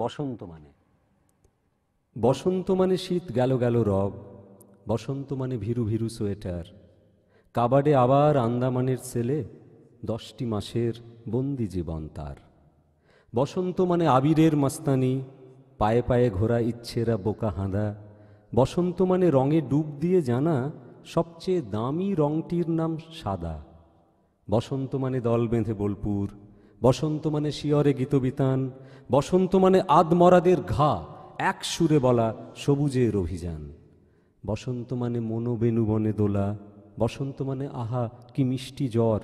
বসন্ত মানে বসন্ত মানে শীত গেল গেল রব বসন্ত মানে ভীরু ভীরু সোয়েটার কাবাডে আবার আন্দামানের ছেলে দশটি মাসের বন্দি জীবন তার বসন্ত মানে আবিরের মাস্তানি পায়ে পায়ে ঘোরা ইচ্ছেরা বোকা হাঁদা বসন্ত মানে রঙে ডুব দিয়ে জানা সবচেয়ে দামি রঙটির নাম সাদা বসন্ত মানে দল বেঁধে বোলপুর বসন্ত মানে শিয়রে গীতবিতান বসন্ত মানে আদমরাদের ঘা এক সুরে বলা সবুজের অভিযান বসন্ত মানে মনোবেনুবনে দোলা বসন্ত মানে আহা কি মিষ্টি জ্বর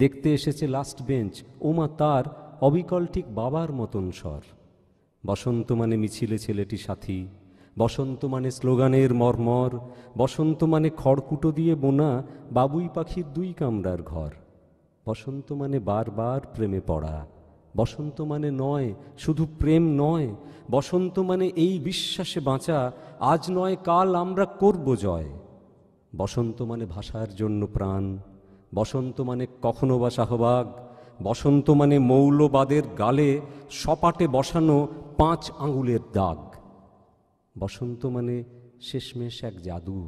দেখতে এসেছে লাস্ট বেঞ্চ ওমা তার অবিকল ঠিক বাবার মতন স্বর বসন্ত মানে মিছিলে ছেলেটি সাথী বসন্ত মানে স্লোগানের মর্মর বসন্ত মানে খড়কুটো দিয়ে বোনা বাবুই পাখির দুই কামরার ঘর বসন্ত মানে বারবার প্রেমে পড়া বসন্ত মানে নয় শুধু প্রেম নয় বসন্ত মানে এই বিশ্বাসে বাঁচা আজ নয় কাল আমরা করব জয় বসন্ত মানে ভাষার জন্য প্রাণ বসন্ত মানে কখনো বা শাহবাগ বসন্ত মানে মৌলবাদের গালে সপাটে বসানো পাঁচ আঙুলের দাগ বসন্ত মানে শেষমেশ এক জাদু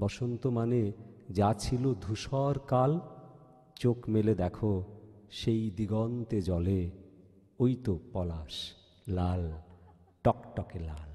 বসন্ত মানে যা ছিল ধূসর কাল চোখ মেলে দেখো সেই দিগন্তে জলে ওই তো পলাশ লাল টকটকে লাল